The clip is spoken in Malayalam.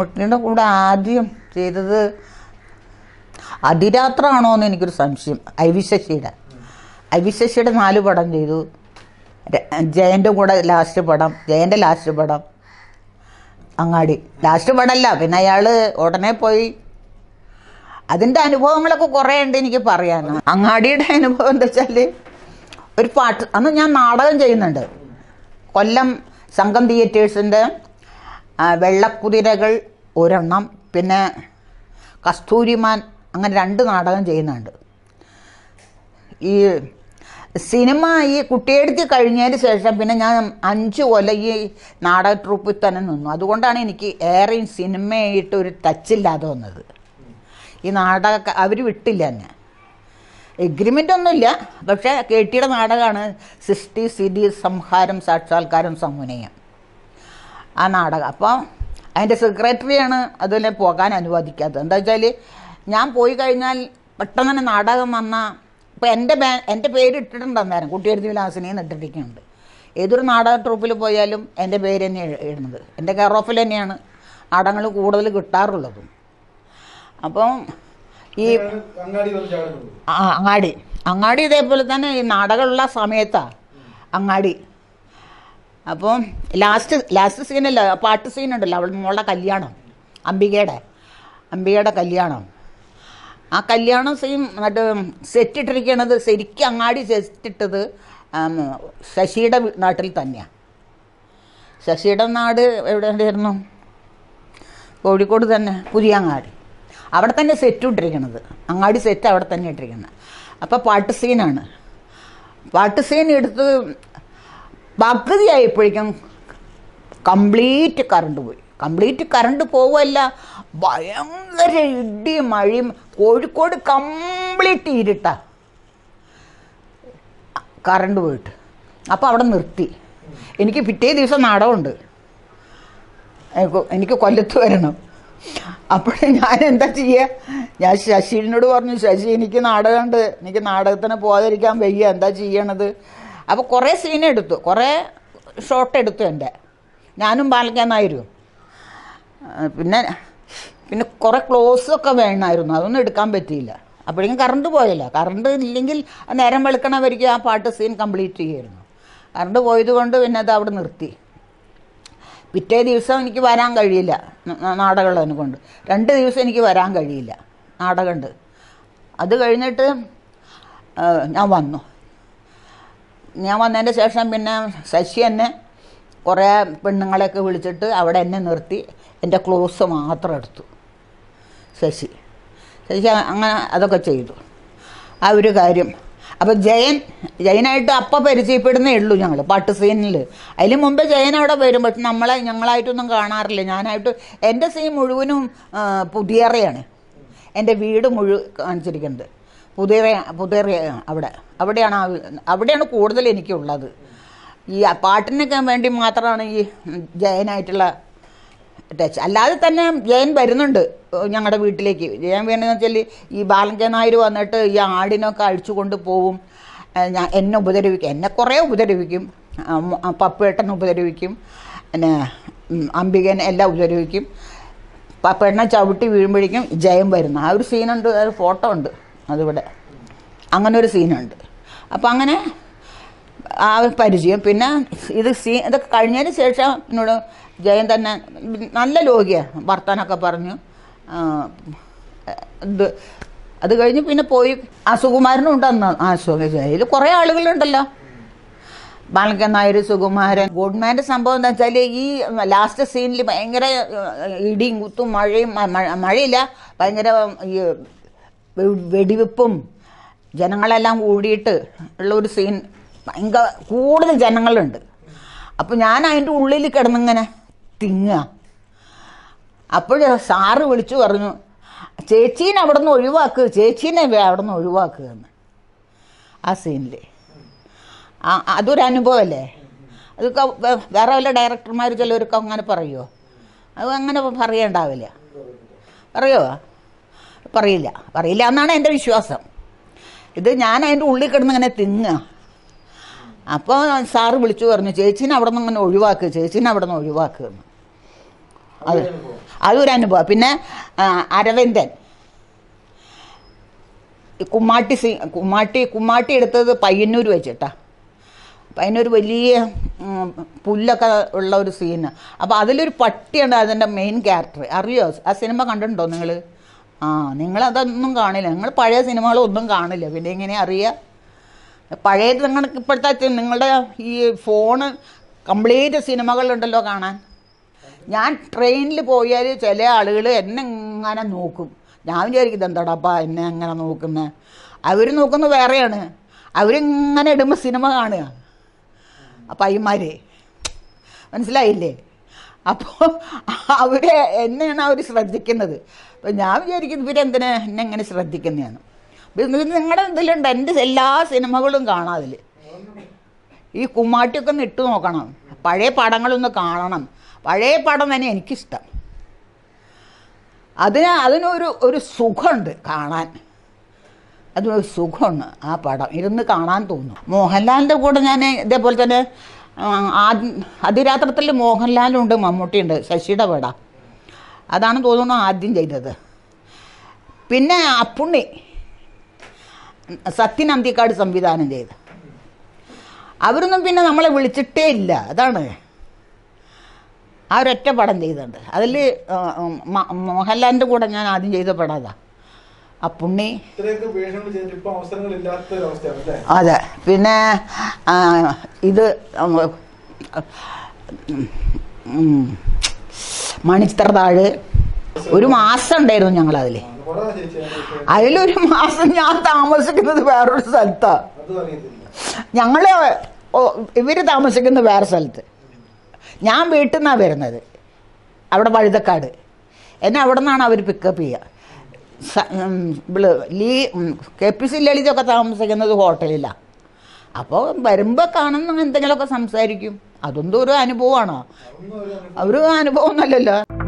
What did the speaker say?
മമ്മൂട്ടിയുടെ കൂടെ ആദ്യം ചെയ്തത് അതിരാത്രാണോ എന്ന് എനിക്കൊരു സംശയം ഐ വി ശശിയുടെ ഐ വി ശശിയുടെ നാല് പടം ചെയ്തു ജയൻ്റെ കൂടെ ലാസ്റ്റ് പടം ജയൻ്റെ ലാസ്റ്റ് പടം അങ്ങാടി ലാസ്റ്റ് പടമല്ല പിന്നെ അയാൾ ഉടനെ പോയി അതിൻ്റെ അനുഭവങ്ങളൊക്കെ കുറേ ഉണ്ട് എനിക്ക് പറയാൻ അങ്ങാടിയുടെ അനുഭവം എന്താ വെച്ചാൽ ഒരു പാട്ട് അന്ന് ഞാൻ നാടകം ചെയ്യുന്നുണ്ട് കൊല്ലം സംഘം തിയേറ്റേഴ്സിൻ്റെ വെള്ളക്കുതിരകൾ ഒരെണ്ണം പിന്നെ കസ്തൂരിമാൻ അങ്ങനെ രണ്ട് നാടകം ചെയ്യുന്നുണ്ട് ഈ സിനിമ ഈ കുട്ടിയെടുത്ത് കഴിഞ്ഞതിന് ശേഷം പിന്നെ ഞാൻ അഞ്ച് കൊല ഈ നാടക ട്രൂപ്പിൽ തന്നെ നിന്നു അതുകൊണ്ടാണ് എനിക്ക് ഏറെ സിനിമയായിട്ട് ഒരു ടച്ചില്ലാതെ വന്നത് ഈ നാടക അവർ വിട്ടില്ല എന്നെ എഗ്രിമെൻ്റ് ഒന്നുമില്ല പക്ഷേ കെ ടിയുടെ നാടകമാണ് സിസ്റ്റി സിഡി സംഹാരം സാക്ഷാത്കാരം സമുനയം ആ നാടകം അപ്പോൾ അതിൻ്റെ സെക്രട്ടറിയാണ് അതുപോലെ പോകാൻ അനുവദിക്കാത്തത് എന്താ വെച്ചാൽ ഞാൻ പോയി കഴിഞ്ഞാൽ പെട്ടെന്ന് തന്നെ നാടകം വന്നാൽ ഇപ്പം എൻ്റെ ബാ എൻ്റെ പേര് ഇട്ടിട്ടുണ്ട് അന്നേരം കുട്ടിയെഴുതി വിലാസിനെയും ഇട്ടിരിക്കുന്നുണ്ട് ഏതൊരു നാടക ട്രൂപ്പിൽ പോയാലും എൻ്റെ പേര് തന്നെ ഇടുന്നത് എൻ്റെ കെയർ ഓഫിൽ തന്നെയാണ് നാടകങ്ങൾ കൂടുതൽ കിട്ടാറുള്ളതും അപ്പം ഈ അങ്ങാടി അങ്ങാടി ഇതേപോലെ തന്നെ ഈ നാടകമുള്ള സമയത്താണ് അങ്ങാടി അപ്പോൾ ലാസ്റ്റ് ലാസ്റ്റ് സീനല്ല പാട്ട് സീനുണ്ടല്ലോ അവൾ മോളുടെ കല്യാണം അംബികയുടെ അംബികയുടെ കല്യാണം ആ കല്യാണം സീൻ എന്നിട്ട് സെറ്റിട്ടിരിക്കണത് ശരിക്കും അങ്ങാടി സെറ്റിട്ടത് ശശിയുടെ നാട്ടിൽ തന്നെയാണ് ശശിയുടെ നാട് എവിടെയായിരുന്നു കോഴിക്കോട് തന്നെ പുരിയങ്ങാടി അവിടെ തന്നെ സെറ്റ് ഇട്ടിരിക്കണത് അങ്ങാടി സെറ്റ് അവിടെ തന്നെ ഇട്ടിരിക്കുന്നത് അപ്പോൾ പാട്ട് സീനാണ് പാട്ട് സീൻ എടുത്ത് പകുതി ആയപ്പോഴേക്കും കംപ്ലീറ്റ് കറണ്ട് പോയി കംപ്ലീറ്റ് കറണ്ട് പോവല്ല ഭയങ്കര ഇടിയും മഴയും കോഴിക്കോട് കംപ്ലീറ്റ് ഇരുട്ട കറണ്ട് പോയിട്ട് അപ്പോൾ അവിടെ നിർത്തി എനിക്ക് പിറ്റേ ദിവസം നാടകമുണ്ട് എനിക്ക് കൊല്ലത്ത് വരണം അപ്പോൾ ഞാൻ എന്താ ചെയ്യുക ഞാൻ ശശീനോട് പറഞ്ഞു ശശി എനിക്ക് നാടകമുണ്ട് എനിക്ക് നാടകത്തിന് പോകാതിരിക്കാൻ വയ്യ എന്താ ചെയ്യണത് അപ്പോൾ കുറേ സീൻ എടുത്തു കുറേ ഷോട്ട് എടുത്തു എൻ്റെ ഞാനും ബാലകേന്നായിരുന്നു പിന്നെ പിന്നെ കുറേ ക്ലോസൊക്കെ വേണമായിരുന്നു അതൊന്നും എടുക്കാൻ പറ്റിയില്ല അപ്പോഴേക്കും കറണ്ട് പോയല്ലോ കറണ്ട് ഇല്ലെങ്കിൽ നേരം വെളുക്കണവരിക്കും ആ പാട്ട് സീൻ കംപ്ലീറ്റ് ചെയ്യുമായിരുന്നു കറണ്ട് പോയതുകൊണ്ട് പിന്നെ അത് അവിടെ നിർത്തി പിറ്റേ ദിവസം എനിക്ക് വരാൻ കഴിയില്ല നാടകമുള്ളതിനെ കൊണ്ട് രണ്ട് ദിവസം എനിക്ക് വരാൻ കഴിയില്ല നാടകമുണ്ട് അത് കഴിഞ്ഞിട്ട് ഞാൻ വന്നു ഞാൻ വന്നതിൻ്റെ ശേഷം പിന്നെ ശശി എന്നെ കുറേ പെണ്ണുങ്ങളെയൊക്കെ വിളിച്ചിട്ട് അവിടെ എന്നെ നിർത്തി എൻ്റെ ക്ലോസ് മാത്രം എടുത്തു ശശി ശശി അങ്ങനെ അതൊക്കെ ചെയ്തു ആ ഒരു കാര്യം അപ്പോൾ ജയൻ ജയനായിട്ട് അപ്പം പരിചയപ്പെടുന്നേ ഉള്ളൂ ഞങ്ങൾ പാട്ട് സീനിൽ അതിന് മുമ്പേ ജയൻ അവിടെ വരും പക്ഷെ നമ്മളെ ഞങ്ങളായിട്ടൊന്നും കാണാറില്ല ഞാനായിട്ട് എൻ്റെ സീൻ മുഴുവനും പുതിയറയാണ് എൻ്റെ വീട് മുഴുവൻ കാണിച്ചിരിക്കുന്നത് പുതിയ പുതിയ അവിടെ അവിടെയാണ് അവിടെയാണ് കൂടുതൽ എനിക്കുള്ളത് ഈ പാട്ടിനൊക്കെ വേണ്ടി മാത്രമാണ് ഈ ജയനായിട്ടുള്ള ടച്ച് അല്ലാതെ തന്നെ ജയൻ വരുന്നുണ്ട് ഞങ്ങളുടെ വീട്ടിലേക്ക് ജയൻ വേണമെന്ന് വെച്ചാൽ ഈ ബാലൻ നായർ വന്നിട്ട് ഈ ആടിനൊക്കെ അഴിച്ചു കൊണ്ട് പോവും ഞാൻ എന്നെ ഉപദ്രവിക്കും എന്നെ കുറേ ഉപദ്രവിക്കും പപ്പുവേട്ടനെ ഉപദ്രവിക്കും പിന്നെ അംബികനെ എല്ലാം ഉപദ്രവിക്കും പപ്പേട്ടനെ ചവിട്ടി വീഴുമ്പോഴേക്കും ജയം വരുന്നു ആ ഒരു സീനുണ്ട് ഒരു ഫോട്ടോ ഉണ്ട് അതിവിടെ അങ്ങനെ ഒരു സീനുണ്ട് അപ്പം അങ്ങനെ ആ പരിചയം പിന്നെ ഇത് സീ ഇതൊക്കെ കഴിഞ്ഞതിന് ശേഷം എന്നോട് ജയൻ തന്നെ നല്ല ലോകിയാണ് വർത്താനൊക്കെ പറഞ്ഞു ഇത് അത് കഴിഞ്ഞ് പിന്നെ പോയി അസുകുമാരനും ഉണ്ടെന്ന് ആ സുഖജയിൽ കുറേ ആളുകളുണ്ടല്ലോ ബാലകൻ നായർ സുകുമാരൻ ഗോഡ്മാൻ്റെ സംഭവം എന്താ വെച്ചാൽ ഈ ലാസ്റ്റ് സീനിൽ ഭയങ്കര ഇടിയും കുത്തും മഴയും മഴയില്ല ഭയങ്കര ഈ വെടിവെപ്പും ജനങ്ങളെല്ലാം കൂടിയിട്ട് ഉള്ള ഒരു സീൻ ഭയങ്കര കൂടുതൽ ജനങ്ങളുണ്ട് അപ്പോൾ ഞാൻ അതിൻ്റെ ഉള്ളിൽ കിടന്നിങ്ങനെ തിങ്ങുക അപ്പോൾ സാറ് വിളിച്ചു പറഞ്ഞു ചേച്ചീനെ അവിടെ നിന്ന് ഒഴിവാക്കുക ചേച്ചീനെ അവിടെ നിന്ന് ഒഴിവാക്കുക എന്ന് ആ സീനിൽ ആ അതൊരു അനുഭവമല്ലേ അതൊക്കെ വേറെ വല്ല ഡയറക്ടർമാർ ചിലവർക്കങ്ങനെ അങ്ങനെ പറയുമോ അത് അങ്ങനെ പറയണ്ടാവില്ല പറയുമോ പറയില്ല പറയില്ല എന്നാണ് എൻ്റെ വിശ്വാസം ഇത് ഞാൻ അതിൻ്റെ ഉള്ളിൽ കിടന്ന് ഇങ്ങനെ തിങ്ങ അപ്പോൾ സാറ് വിളിച്ചു പറഞ്ഞു ചേച്ചീനെ അവിടെ നിന്ന് അങ്ങനെ ഒഴിവാക്കുക ചേച്ചീനെ അവിടെ നിന്ന് ഒഴിവാക്കുക അത് അതൊരു അനുഭവം പിന്നെ അരവിന്ദൻ കുമ്മാട്ടി സി കുമ്മാട്ടി കുമ്മാട്ടി എടുത്തത് പയ്യന്നൂർ വെച്ചിട്ടാ പയ്യന്നൂർ വലിയ പുല്ലൊക്കെ ഉള്ള ഒരു സീന് അപ്പോൾ അതിലൊരു പട്ടിയാണ് അതിൻ്റെ മെയിൻ ക്യാരക്ടർ അറിയോ ആ സിനിമ കണ്ടിട്ടുണ്ടോ നിങ്ങൾ ആ നിങ്ങൾ അതൊന്നും കാണില്ല നിങ്ങൾ പഴയ സിനിമകളൊന്നും കാണില്ല പിന്നെ എങ്ങനെ അറിയാം പഴയത് നിങ്ങൾക്ക് ഇപ്പോഴത്തെ നിങ്ങളുടെ ഈ ഫോണ് കംപ്ലീറ്റ് സിനിമകളുണ്ടല്ലോ കാണാൻ ഞാൻ ട്രെയിനിൽ പോയാൽ ചില ആളുകൾ എന്നെ ഇങ്ങനെ നോക്കും ഞാൻ വിചാരിക്കുന്നത് എന്താടാപ്പാ എന്നെ അങ്ങനെ നോക്കുന്നത് അവർ നോക്കുന്നത് വേറെയാണ് അവരിങ്ങനെ ഇടുമ്പോൾ സിനിമ കാണുക അപ്പം അയ്യന്മാരെ മനസ്സിലായില്ലേ അപ്പോൾ അവരെ എന്നെയാണ് അവർ ശ്രദ്ധിക്കുന്നത് അപ്പോൾ ഞാൻ വിചാരിക്കുന്നത് ഇവരെന്തിനാ എന്നെ എങ്ങനെ ശ്രദ്ധിക്കുന്നതാണ് നിങ്ങളുടെ ഇതിലുണ്ട് എൻ്റെ എല്ലാ സിനിമകളും കാണാം അതിൽ ഈ കുമ്മാട്ടിയൊക്കെ ഒന്ന് ഇട്ട് നോക്കണം പഴയ പടങ്ങളൊന്ന് കാണണം പഴയ പടം തന്നെ എനിക്കിഷ്ടം അതിന് അതിനൊരു ഒരു സുഖമുണ്ട് കാണാൻ അതൊരു സുഖമാണ് ആ പടം ഇരുന്ന് കാണാൻ തോന്നും മോഹൻലാലിൻ്റെ കൂടെ ഞാൻ ഇതേപോലെ തന്നെ ആദ്യ അതിരാത്രത്തിൽ മോഹൻലാലുണ്ട് മമ്മൂട്ടിയുണ്ട് ശശിയുടെ വേട അതാണ് തോന്നുന്നു ആദ്യം ചെയ്തത് പിന്നെ അപ്പുണ്ണി സത്യൻ അന്തിക്കാട് സംവിധാനം ചെയ്ത് അവരൊന്നും പിന്നെ നമ്മളെ വിളിച്ചിട്ടേ ഇല്ല അതാണ് ആ ഒരൊറ്റ പടം ചെയ്തിട്ടുണ്ട് അതിൽ മോഹൻലാലിൻ്റെ കൂടെ ഞാൻ ആദ്യം ചെയ്ത പടം അതാണ് അപ്പുണ്ണി അതെ പിന്നെ ഇത് താഴ് ഒരു മാസം ഉണ്ടായിരുന്നു ഞങ്ങൾ അതില് അതിലൊരു മാസം ഞാൻ താമസിക്കുന്നത് വേറൊരു സ്ഥലത്താ ഞങ്ങള് ഇവര് താമസിക്കുന്നത് വേറെ സ്ഥലത്ത് ഞാൻ വീട്ടിൽ നിന്നാണ് വരുന്നത് അവിടെ വഴുതക്കാട് എന്നെ അവിടെ നിന്നാണ് അവർ പിക്കപ്പ് ചെയ്യുക ലീ കെ പി സി ലളിതൊക്കെ താമസിക്കുന്നത് ഹോട്ടലിലാണ് അപ്പോൾ വരുമ്പോൾ കാണുന്ന എന്തെങ്കിലുമൊക്കെ സംസാരിക്കും അതൊന്നും ഒരു അനുഭവമാണോ ഒരു അനുഭവമൊന്നുമല്ലല്ലോ